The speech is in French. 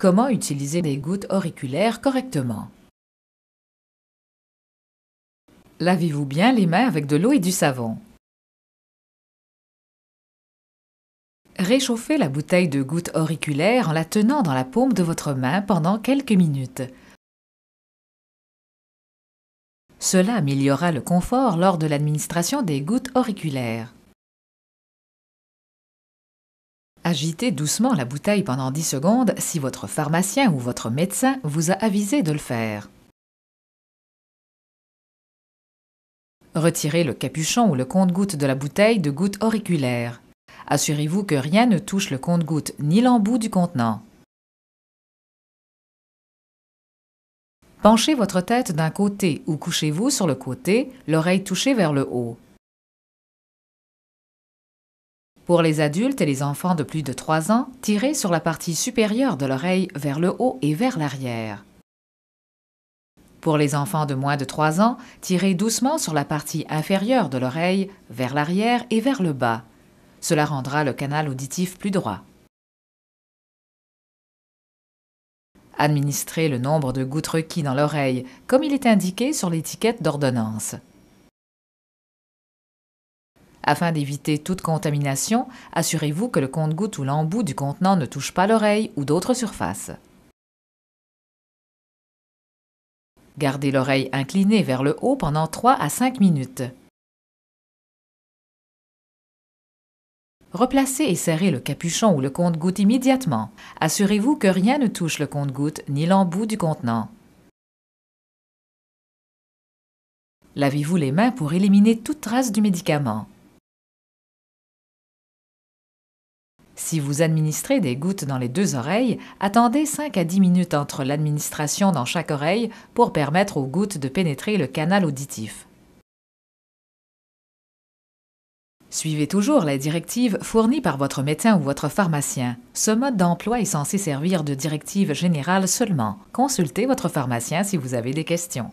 Comment utiliser des gouttes auriculaires correctement Lavez-vous bien les mains avec de l'eau et du savon. Réchauffez la bouteille de gouttes auriculaires en la tenant dans la paume de votre main pendant quelques minutes. Cela améliorera le confort lors de l'administration des gouttes auriculaires. Agitez doucement la bouteille pendant 10 secondes si votre pharmacien ou votre médecin vous a avisé de le faire. Retirez le capuchon ou le compte-goutte de la bouteille de goutte auriculaire. Assurez-vous que rien ne touche le compte-goutte ni l'embout du contenant. Penchez votre tête d'un côté ou couchez-vous sur le côté, l'oreille touchée vers le haut. Pour les adultes et les enfants de plus de 3 ans, tirez sur la partie supérieure de l'oreille vers le haut et vers l'arrière. Pour les enfants de moins de 3 ans, tirez doucement sur la partie inférieure de l'oreille vers l'arrière et vers le bas. Cela rendra le canal auditif plus droit. Administrez le nombre de gouttes requis dans l'oreille, comme il est indiqué sur l'étiquette d'ordonnance. Afin d'éviter toute contamination, assurez-vous que le compte-goutte ou l'embout du contenant ne touche pas l'oreille ou d'autres surfaces. Gardez l'oreille inclinée vers le haut pendant 3 à 5 minutes. Replacez et serrez le capuchon ou le compte-goutte immédiatement. Assurez-vous que rien ne touche le compte-goutte ni l'embout du contenant. Lavez-vous les mains pour éliminer toute trace du médicament. Si vous administrez des gouttes dans les deux oreilles, attendez 5 à 10 minutes entre l'administration dans chaque oreille pour permettre aux gouttes de pénétrer le canal auditif. Suivez toujours les directives fournies par votre médecin ou votre pharmacien. Ce mode d'emploi est censé servir de directive générale seulement. Consultez votre pharmacien si vous avez des questions.